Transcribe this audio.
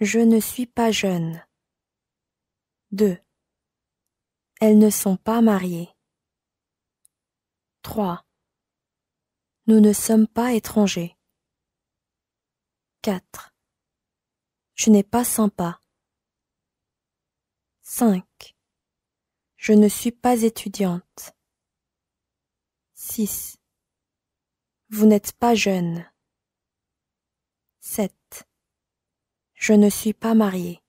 Je ne suis pas jeune. 2. Elles ne sont pas mariées. 3. Nous ne sommes pas étrangers. 4. Je n'ai pas sympa. 5. Je ne suis pas étudiante. 6. Vous n'êtes pas jeune. Je ne suis pas mariée.